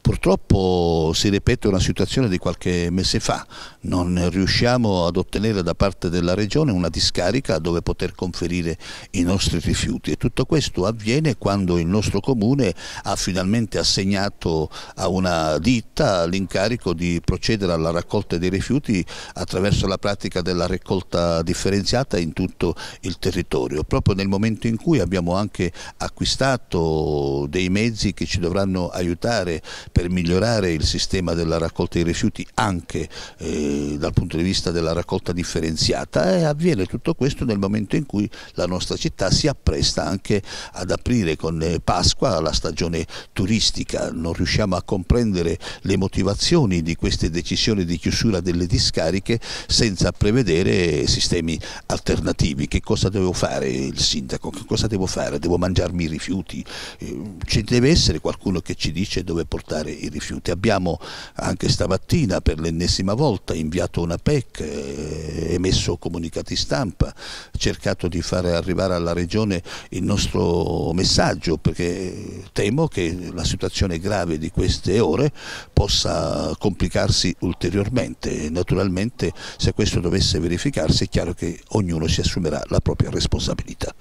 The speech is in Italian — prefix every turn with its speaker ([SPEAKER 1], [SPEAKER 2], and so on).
[SPEAKER 1] Purtroppo si ripete una situazione di qualche mese fa, non riusciamo ad ottenere da parte della Regione una discarica dove poter conferire i nostri rifiuti e tutto questo avviene quando il nostro Comune ha finalmente assegnato a una ditta l'incarico di procedere alla raccolta dei rifiuti attraverso la pratica della raccolta differenziata in tutto il territorio. Proprio nel momento in cui abbiamo anche acquistato dei mezzi che ci dovranno aiutare per migliorare il sistema della raccolta dei rifiuti anche eh, dal punto di vista della raccolta differenziata e avviene tutto questo nel momento in cui la nostra città si appresta anche ad aprire con eh, Pasqua la stagione turistica. Non riusciamo a comprendere le motivazioni di queste decisioni di chiusura delle discariche senza prevedere sistemi alternativi. Che cosa devo fare il sindaco? Che cosa devo fare? Devo mangiarmi i rifiuti? Eh, ci deve essere qualcuno che ci dice dove portare trattare i rifiuti. Abbiamo anche stamattina per l'ennesima volta inviato una PEC, eh, emesso comunicati stampa, cercato di fare arrivare alla Regione il nostro messaggio perché temo che la situazione grave di queste ore possa complicarsi ulteriormente. Naturalmente se questo dovesse verificarsi è chiaro che ognuno si assumerà la propria responsabilità.